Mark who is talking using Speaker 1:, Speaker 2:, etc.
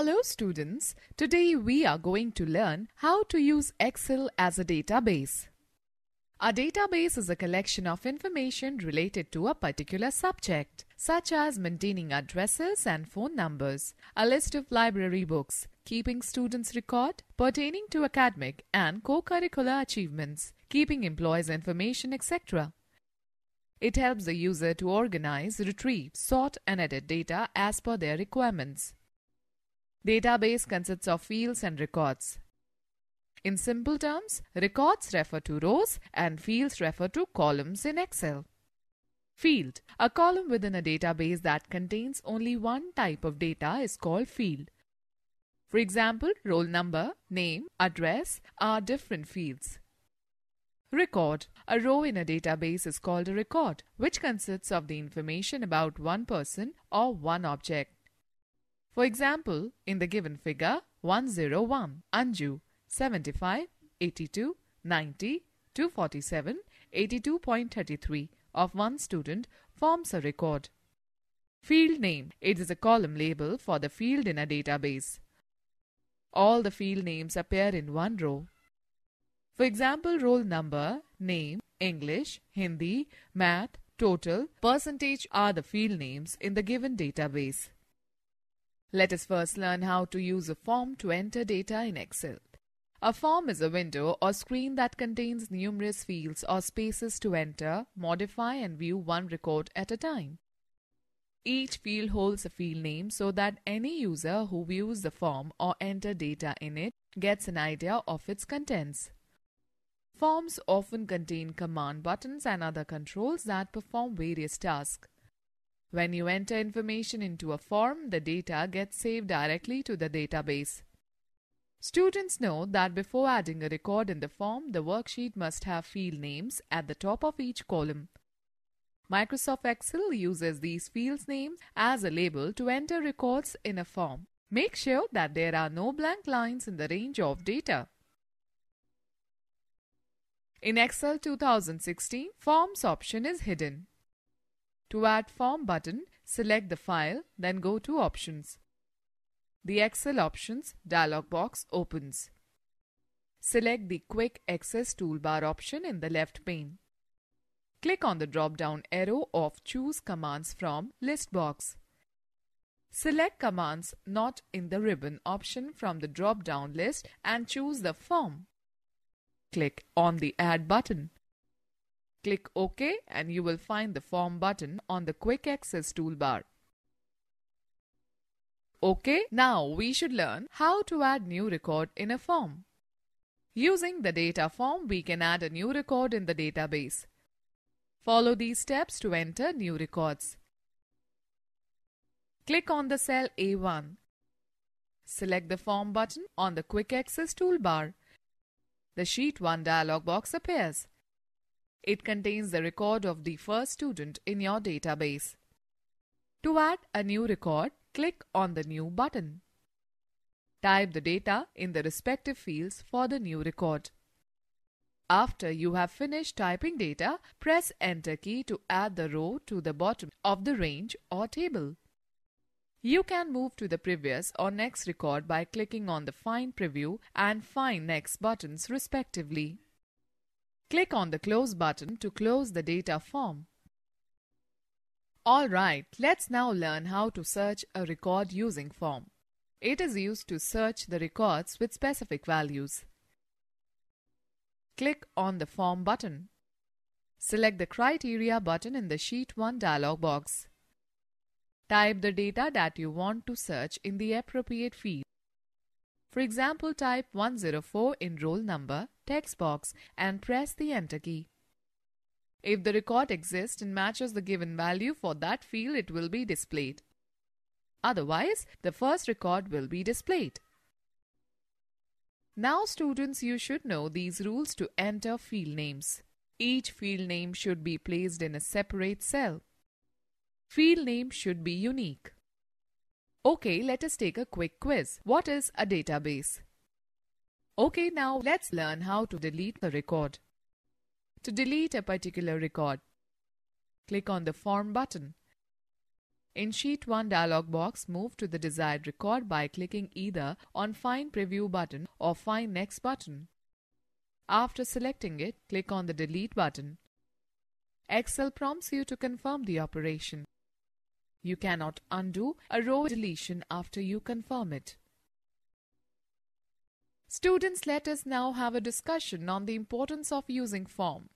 Speaker 1: Hello students, today we are going to learn how to use Excel as a database. A database is a collection of information related to a particular subject, such as maintaining addresses and phone numbers, a list of library books, keeping students' record pertaining to academic and co-curricular achievements, keeping employees' information, etc. It helps the user to organize, retrieve, sort and edit data as per their requirements. Database consists of fields and records. In simple terms, records refer to rows and fields refer to columns in Excel. Field. A column within a database that contains only one type of data is called field. For example, roll number, name, address are different fields. Record. A row in a database is called a record, which consists of the information about one person or one object. For example, in the given figure 101, Anju 75, 82, 90, 247, 82.33 of one student forms a record. Field name. It is a column label for the field in a database. All the field names appear in one row. For example, roll number, name, English, Hindi, math, total, percentage are the field names in the given database. Let us first learn how to use a form to enter data in Excel. A form is a window or screen that contains numerous fields or spaces to enter, modify and view one record at a time. Each field holds a field name so that any user who views the form or enter data in it gets an idea of its contents. Forms often contain command buttons and other controls that perform various tasks. When you enter information into a form, the data gets saved directly to the database. Students know that before adding a record in the form, the worksheet must have field names at the top of each column. Microsoft Excel uses these field names as a label to enter records in a form. Make sure that there are no blank lines in the range of data. In Excel 2016, Forms option is hidden. To add form button, select the file, then go to options. The Excel options dialog box opens. Select the quick access toolbar option in the left pane. Click on the drop-down arrow of choose commands from list box. Select commands not in the ribbon option from the drop-down list and choose the form. Click on the Add button. Click OK and you will find the form button on the quick access toolbar. OK, now we should learn how to add new record in a form. Using the data form, we can add a new record in the database. Follow these steps to enter new records. Click on the cell A1. Select the Form button on the Quick Access toolbar. The Sheet 1 dialog box appears. It contains the record of the first student in your database. To add a new record, click on the New button. Type the data in the respective fields for the new record. After you have finished typing data, press Enter key to add the row to the bottom of the range or table. You can move to the previous or next record by clicking on the Find Preview and Find Next buttons respectively. Click on the Close button to close the data form. Alright, let's now learn how to search a record using form. It is used to search the records with specific values. Click on the Form button. Select the Criteria button in the Sheet 1 dialog box. Type the data that you want to search in the appropriate field. For example, type 104 in roll number text box and press the enter key. If the record exists and matches the given value for that field, it will be displayed. Otherwise, the first record will be displayed. Now students, you should know these rules to enter field names. Each field name should be placed in a separate cell. Field name should be unique. Okay, let us take a quick quiz. What is a database? Okay, now let's learn how to delete a record. To delete a particular record, click on the Form button. In Sheet 1 dialog box, move to the desired record by clicking either on Find Preview button or Find Next button. After selecting it, click on the Delete button. Excel prompts you to confirm the operation. You cannot undo a row deletion after you confirm it. Students, let us now have a discussion on the importance of using form.